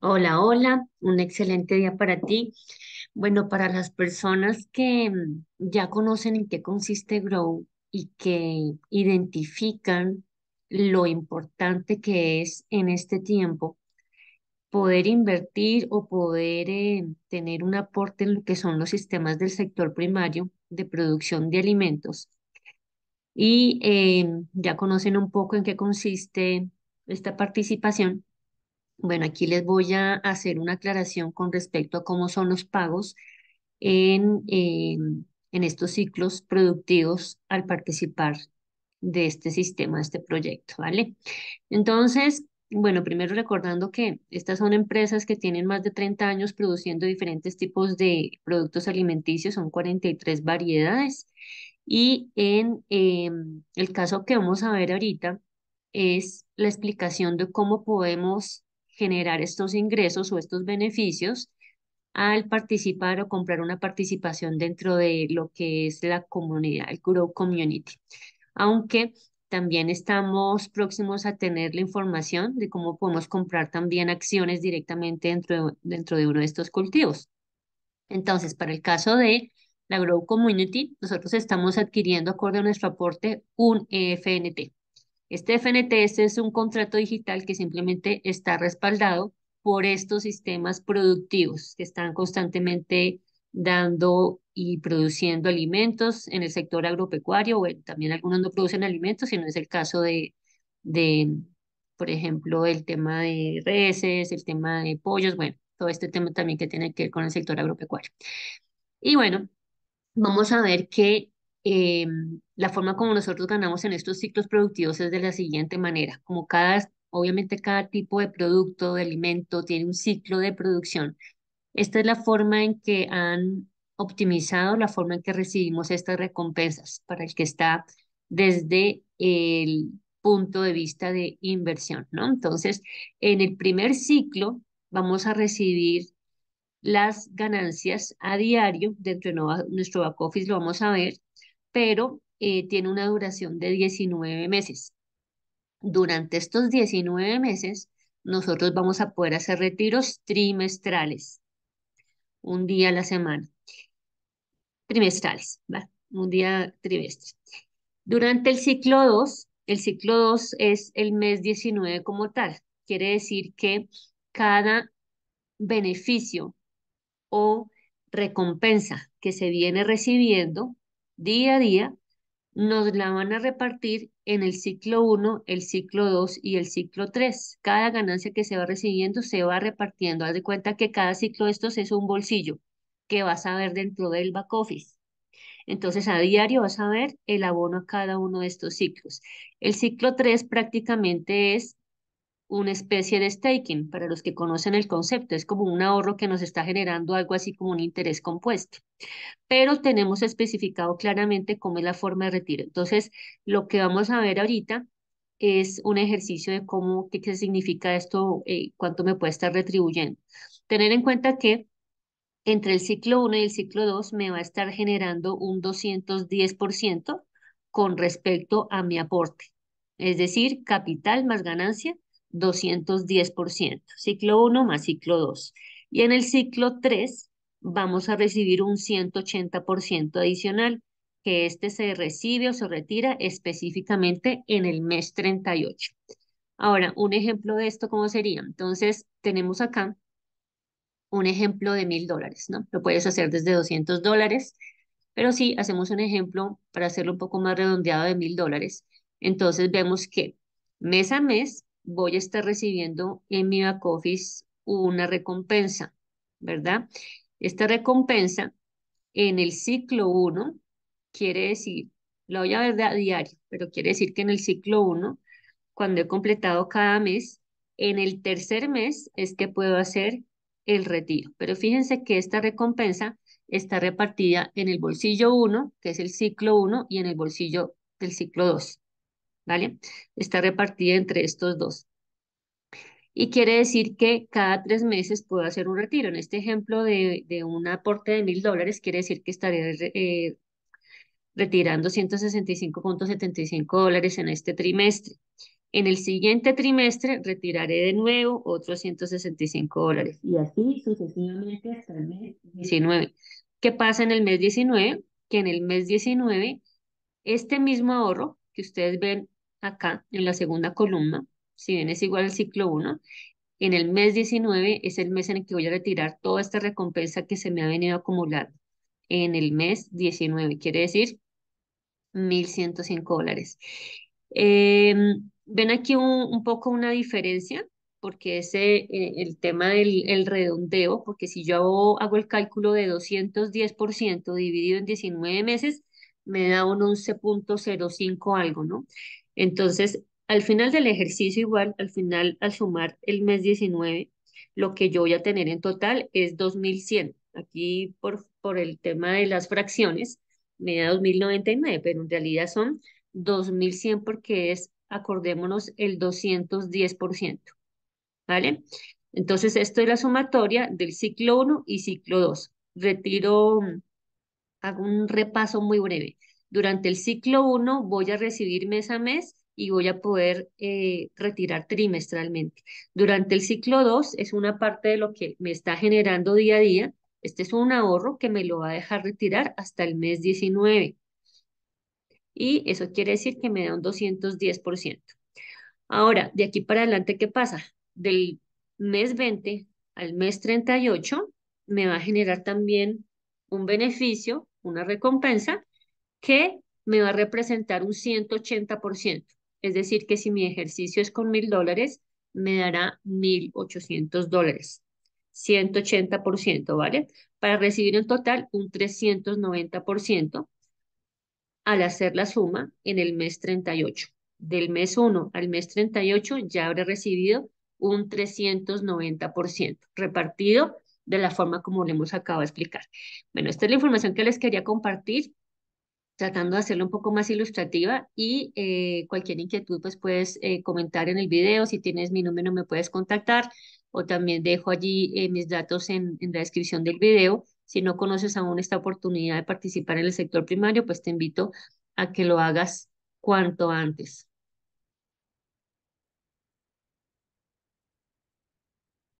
Hola, hola, un excelente día para ti. Bueno, para las personas que mm, ya conocen en qué consiste Grow y que identifican lo importante que es en este tiempo poder invertir o poder eh, tener un aporte en lo que son los sistemas del sector primario de producción de alimentos. Y em, ya conocen un poco en qué consiste esta participación bueno, aquí les voy a hacer una aclaración con respecto a cómo son los pagos eh, en, estos ciclos productivos al participar de este sistema, de este proyecto, ¿vale? Entonces, bueno, primero recordando que estas son empresas que tienen más de 30 años produciendo diferentes tipos de productos alimenticios, son 43 variedades. Y en eh, el caso que vamos a ver ahorita es la explicación de cómo podemos generar estos ingresos o estos beneficios al participar o comprar una participación dentro de lo que es la comunidad, el Grow Community. Aunque también estamos próximos a tener la información de cómo podemos comprar también acciones directamente dentro de, dentro de uno de estos cultivos. Entonces, para el caso de la Grow Community, nosotros estamos adquiriendo, acorde a nuestro aporte, un EFNT. Este FNTS es un contrato digital que simplemente está respaldado por estos sistemas productivos que están constantemente dando y produciendo alimentos en el sector agropecuario, bueno, también algunos no producen alimentos, sino es el caso de, de, por ejemplo, el tema de reses, el tema de pollos, bueno, todo este tema también que tiene que ver con el sector agropecuario. Y bueno, vamos a ver qué eh, la forma como nosotros ganamos en estos ciclos productivos es de la siguiente manera. Como cada, obviamente cada tipo de producto, de alimento, tiene un ciclo de producción. Esta es la forma en que han optimizado la forma en que recibimos estas recompensas para el que está desde el punto de vista de inversión, ¿no? Entonces, en el primer ciclo vamos a recibir las ganancias a diario dentro de nuestro back office, lo vamos a ver, pero eh, tiene una duración de 19 meses. Durante estos 19 meses, nosotros vamos a poder hacer retiros trimestrales, un día a la semana, trimestrales, un día trimestre. Durante el ciclo 2, el ciclo 2 es el mes 19 como tal, quiere decir que cada beneficio o recompensa que se viene recibiendo día a día, nos la van a repartir en el ciclo 1, el ciclo 2 y el ciclo 3. Cada ganancia que se va recibiendo se va repartiendo. Haz de cuenta que cada ciclo de estos es un bolsillo que vas a ver dentro del back office. Entonces, a diario vas a ver el abono a cada uno de estos ciclos. El ciclo 3 prácticamente es una especie de staking, para los que conocen el concepto, es como un ahorro que nos está generando algo así como un interés compuesto. Pero tenemos especificado claramente cómo es la forma de retiro. Entonces, lo que vamos a ver ahorita es un ejercicio de cómo, qué, qué significa esto, eh, cuánto me puede estar retribuyendo. Tener en cuenta que entre el ciclo 1 y el ciclo 2 me va a estar generando un 210% con respecto a mi aporte. Es decir, capital más ganancia 210%, ciclo 1 más ciclo 2. Y en el ciclo 3 vamos a recibir un 180% adicional, que este se recibe o se retira específicamente en el mes 38. Ahora, un ejemplo de esto, ¿cómo sería? Entonces, tenemos acá un ejemplo de mil dólares, ¿no? Lo puedes hacer desde 200 dólares, pero sí, hacemos un ejemplo para hacerlo un poco más redondeado de mil dólares, entonces vemos que mes a mes voy a estar recibiendo en mi back office una recompensa, ¿verdad? Esta recompensa en el ciclo 1 quiere decir, la voy a ver a diario, pero quiere decir que en el ciclo 1, cuando he completado cada mes, en el tercer mes es que puedo hacer el retiro. Pero fíjense que esta recompensa está repartida en el bolsillo 1, que es el ciclo 1, y en el bolsillo del ciclo 2. ¿vale? Está repartida entre estos dos. Y quiere decir que cada tres meses puedo hacer un retiro. En este ejemplo de, de un aporte de mil dólares, quiere decir que estaré eh, retirando 165.75 dólares en este trimestre. En el siguiente trimestre retiraré de nuevo otros 165 dólares. Y así sucesivamente hasta el mes 19. ¿Qué pasa en el mes 19? Que en el mes 19, este mismo ahorro que ustedes ven acá en la segunda columna, si bien es igual al ciclo 1, en el mes 19 es el mes en el que voy a retirar toda esta recompensa que se me ha venido acumulando. En el mes 19, quiere decir 1.105 dólares. Em, ven aquí un, poco una diferencia, porque ese eh, el tema del redondeo, porque si yo hago, hago el cálculo de 210% dividido en 19 meses, me da un 11.05 algo, ¿no? Entonces, al final del ejercicio, igual, al final, al sumar el mes 19, lo que yo voy a tener en total es 2100. Aquí, por, por el tema de las fracciones, me da 2099, pero en realidad son 2100 porque es, acordémonos, el 210%. ¿Vale? Entonces, esto es la sumatoria del ciclo 1 y ciclo 2. Retiro, hago un repaso muy breve durante el ciclo 1 voy a recibir mes a mes y voy a poder eh, retirar trimestralmente. Durante el ciclo 2 es una parte de lo que me está generando día a día. Este es un ahorro que me lo va a dejar retirar hasta el mes 19. Y eso quiere decir que me da un 210%. Ahora, de aquí para adelante, ¿qué pasa? Del mes 20 al mes 38 me va a generar también un beneficio, una recompensa, que me va a representar un 180%. Es decir, que si mi ejercicio es con mil dólares, me dará 1.800 dólares. 180%, ¿vale? Para recibir en total un 390% al hacer la suma en el mes 38. Del mes 1 al mes 38 ya habré recibido un 390%, repartido de la forma como le hemos acabado de explicar. Bueno, esta es la información que les quería compartir tratando de hacerlo un poco más ilustrativa y eh, cualquier inquietud pues puedes eh, comentar en el video, si tienes mi número me puedes contactar o también dejo allí eh, mis datos en, la descripción del video. Si no conoces aún esta oportunidad de participar en el sector primario, pues te invito a que lo hagas cuanto antes.